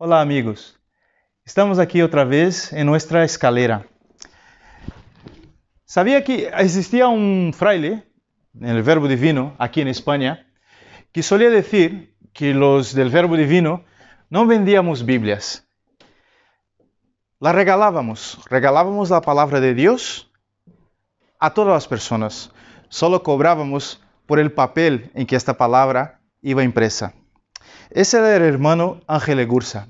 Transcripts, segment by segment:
Hola amigos. Estamos aquí otra vez en nuestra escalera. Sabía que existía un fraile, el Verbo Divino, aquí en España, que solía decir que los del Verbo Divino no vendíamos Biblias. La regalábamos, regalábamos la Palabra de Dios a todas las personas. Solo cobrábamos por el papel en que esta Palabra iba impresa. Ese era el hermano Ángel Egursa.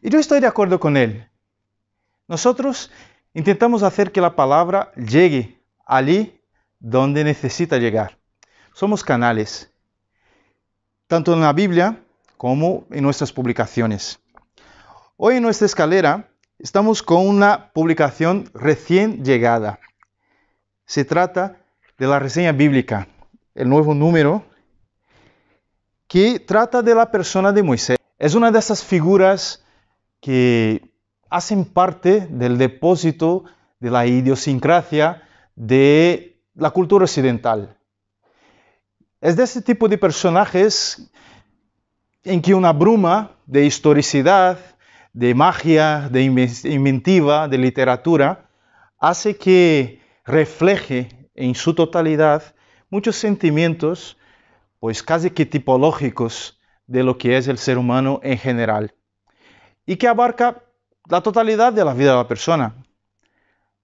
Y yo estoy de acuerdo con él. Nosotros intentamos hacer que la palabra llegue allí donde necesita llegar. Somos canales, tanto en la Biblia como en nuestras publicaciones. Hoy en nuestra escalera estamos con una publicación recién llegada. Se trata de la reseña bíblica, el nuevo número, que trata de la persona de Moisés. Es una de esas figuras que hacen parte del depósito de la idiosincrasia de la cultura occidental. Es de este tipo de personajes en que una bruma de historicidad, de magia, de inventiva, de literatura, hace que refleje en su totalidad muchos sentimientos, pues casi que tipológicos, de lo que es el ser humano en general y que abarca la totalidad de la vida de la persona.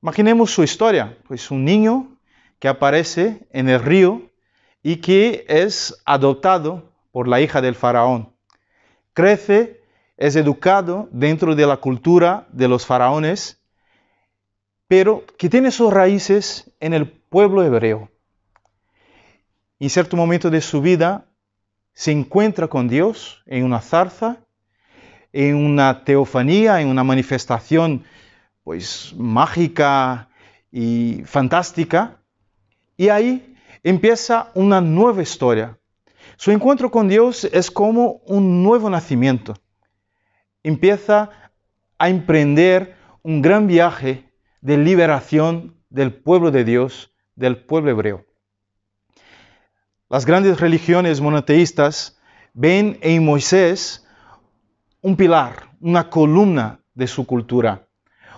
Imaginemos su historia, pues un niño que aparece en el río y que es adoptado por la hija del faraón. Crece, es educado dentro de la cultura de los faraones, pero que tiene sus raíces en el pueblo hebreo. En cierto momento de su vida se encuentra con Dios en una zarza en una teofanía, en una manifestación pues mágica y fantástica. Y ahí empieza una nueva historia. Su encuentro con Dios es como un nuevo nacimiento. Empieza a emprender un gran viaje de liberación del pueblo de Dios, del pueblo hebreo. Las grandes religiones monoteístas ven en Moisés un pilar, una columna de su cultura.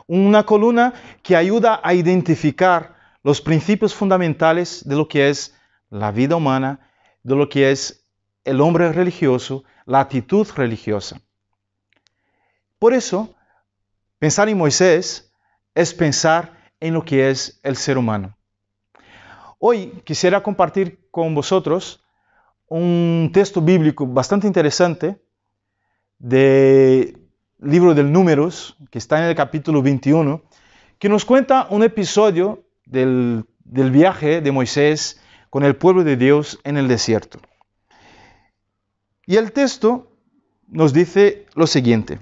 Una columna que ayuda a identificar los principios fundamentales de lo que es la vida humana, de lo que es el hombre religioso, la actitud religiosa. Por eso, pensar en Moisés es pensar en lo que es el ser humano. Hoy quisiera compartir con vosotros un texto bíblico bastante interesante del libro del Números, que está en el capítulo 21, que nos cuenta un episodio del, viaje de Moisés con el pueblo de Dios en el desierto. Y el texto nos dice lo siguiente.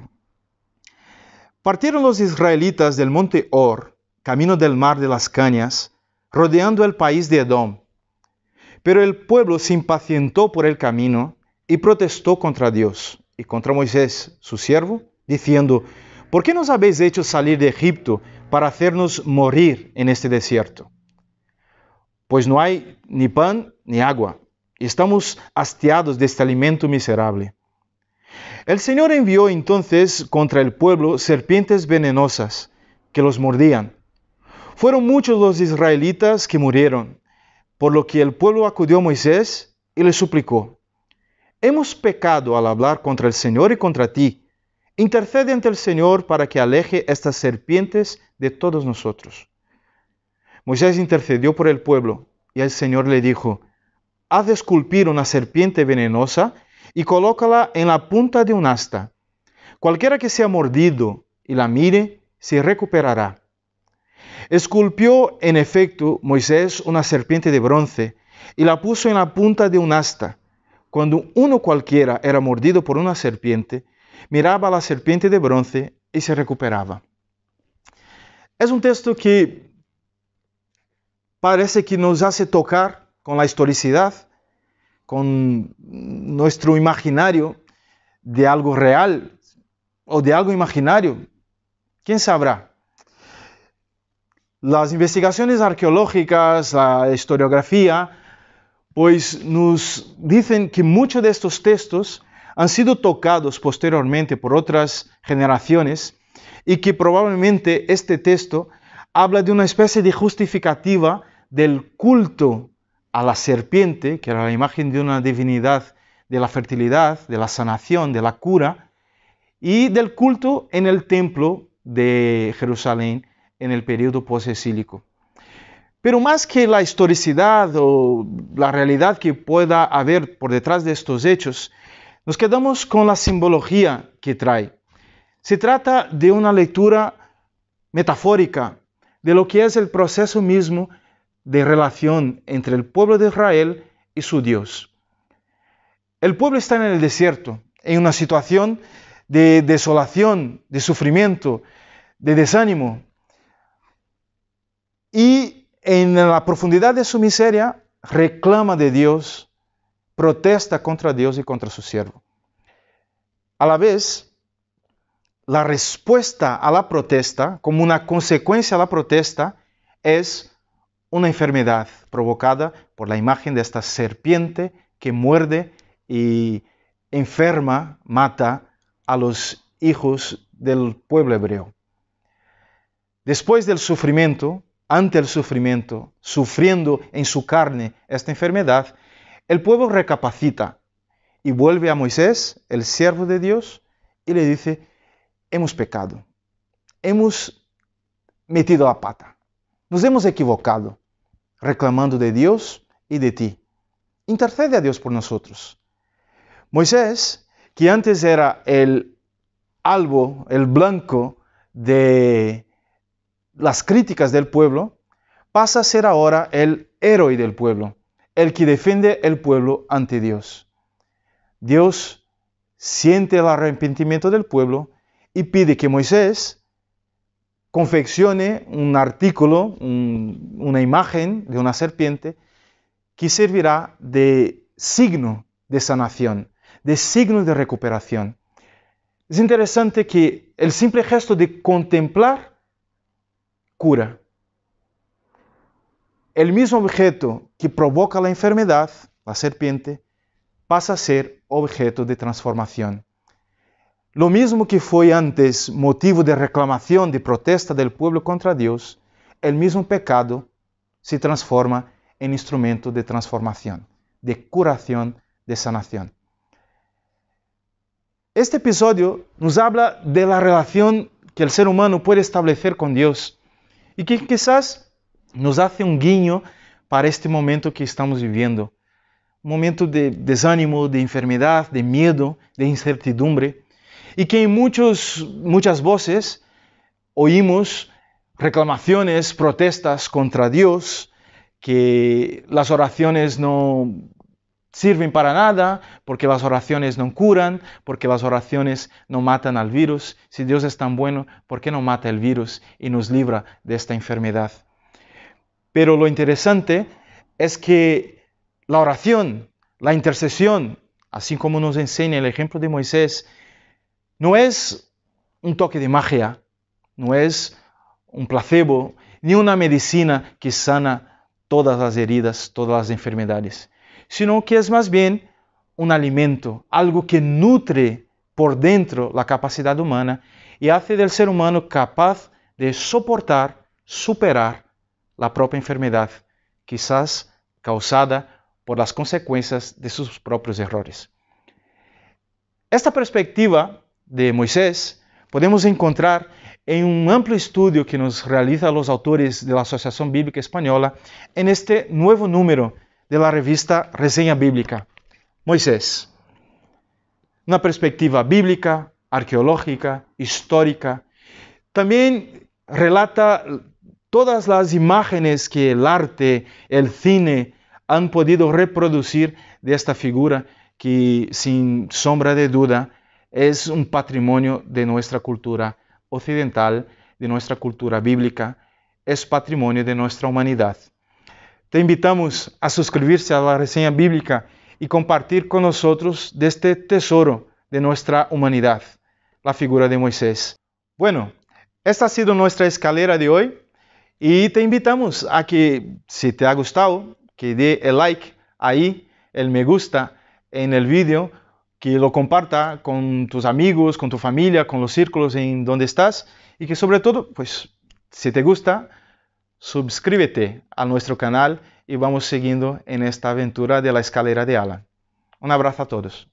Partieron los israelitas del monte Or, camino del mar de las cañas, rodeando el país de Edom. Pero el pueblo se impacientó por el camino y protestó contra Dios y contra Moisés, su siervo, diciendo, ¿por qué nos habéis hecho salir de Egipto para hacernos morir en este desierto? Pues no hay ni pan ni agua, y estamos hastiados de este alimento miserable. El Señor envió entonces contra el pueblo serpientes venenosas que los mordían. Fueron muchos los israelitas que murieron, por lo que el pueblo acudió a Moisés y le suplicó, hemos pecado al hablar contra el Señor y contra ti. Intercede ante el Señor para que aleje estas serpientes de todos nosotros. Moisés intercedió por el pueblo y el Señor le dijo, haz esculpir una serpiente venenosa y colócala en la punta de un asta. Cualquiera que sea mordido y la mire, se recuperará. Esculpió, en efecto, Moisés una serpiente de bronce y la puso en la punta de un asta. Cuando uno cualquiera era mordido por una serpiente, miraba a la serpiente de bronce y se recuperaba. Es un texto que parece que nos hace tocar con la historicidad, con nuestro imaginario de algo real o de algo imaginario. ¿Quién sabrá? Las investigaciones arqueológicas, la historiografía, pues nos dicen que muchos de estos textos han sido tocados posteriormente por otras generaciones y que probablemente este texto habla de una especie de justificativa del culto a la serpiente, que era la imagen de una divinidad de la fertilidad, de la sanación, de la cura, y del culto en el templo de Jerusalén en el periodo posesílico. Pero más que la historicidad o la realidad que pueda haber por detrás de estos hechos, nos quedamos con la simbología que trae. Se trata de una lectura metafórica de lo que es el proceso mismo de relación entre el pueblo de Israel y su Dios. El pueblo está en el desierto, en una situación de desolación, de sufrimiento, de desánimo. Y en la profundidad de su miseria, reclama de Dios, protesta contra Dios y contra su siervo. A la vez, la respuesta a la protesta, como una consecuencia a la protesta, es una enfermedad provocada por la imagen de esta serpiente que muerde y enferma, mata a los hijos del pueblo hebreo. Después del sufrimiento, ante el sufrimiento, sufriendo en su carne esta enfermedad, el pueblo recapacita y vuelve a Moisés, el siervo de Dios, y le dice, hemos pecado, hemos metido la pata, nos hemos equivocado, reclamando de Dios y de ti. Intercede a Dios por nosotros. Moisés, que antes era el albo, el blanco de las críticas del pueblo, pasa a ser ahora el héroe del pueblo, el que defiende el pueblo ante Dios. Dios siente el arrepentimiento del pueblo y pide que Moisés confeccione un artículo, una imagen de una serpiente que servirá de signo de sanación, de signo de recuperación. Es interesante que el simple gesto de contemplar cura. El mismo objeto que provoca la enfermedad, la serpiente, pasa a ser objeto de transformación. Lo mismo que fue antes motivo de reclamación, de protesta del pueblo contra Dios, el mismo pecado se transforma en instrumento de transformación, de curación, de sanación. Este episodio nos habla de la relación que el ser humano puede establecer con Dios y que quizás nos hace un guiño para este momento que estamos viviendo. Un momento de desánimo, de enfermedad, de miedo, de incertidumbre, y que en muchos, muchas voces oímos reclamaciones, protestas contra Dios, que las oraciones no, sirven para nada, porque las oraciones no curan, porque las oraciones no matan al virus. Si Dios es tan bueno, ¿por qué no mata el virus y nos libra de esta enfermedad? Pero lo interesante es que la oración, la intercesión, así como nos enseña el ejemplo de Moisés, no es un toque de magia, no es un placebo, ni una medicina que sana todas las heridas, todas las enfermedades sino que es más bien un alimento, algo que nutre por dentro la capacidad humana y hace del ser humano capaz de soportar, superar la propia enfermedad, quizás causada por las consecuencias de sus propios errores. Esta perspectiva de Moisés podemos encontrar em um amplo estudo que nos realiza os autores da Associação Bíblica Espanhola em este novo número de la revista Reseña Bíblica. Moisés. Una perspectiva bíblica, arqueológica, histórica. También relata todas las imágenes que el arte, el cine han podido reproducir de esta figura que sin sombra de duda es un patrimonio de nuestra cultura occidental, de nuestra cultura bíblica, es patrimonio de nuestra humanidad. Te invitamos a suscribirse a la reseña bíblica y compartir con nosotros de este tesoro de nuestra humanidad, la figura de Moisés. Bueno, esta ha sido nuestra escalera de hoy y te invitamos a que, si te ha gustado, que dé el like ahí, el me gusta en el vídeo, que lo comparta con tus amigos, con tu familia, con los círculos en donde estás y que sobre todo, pues, si te gusta, Suscríbete a nuestro canal y vamos siguiendo en esta aventura de la escalera de ala. Un abrazo a todos.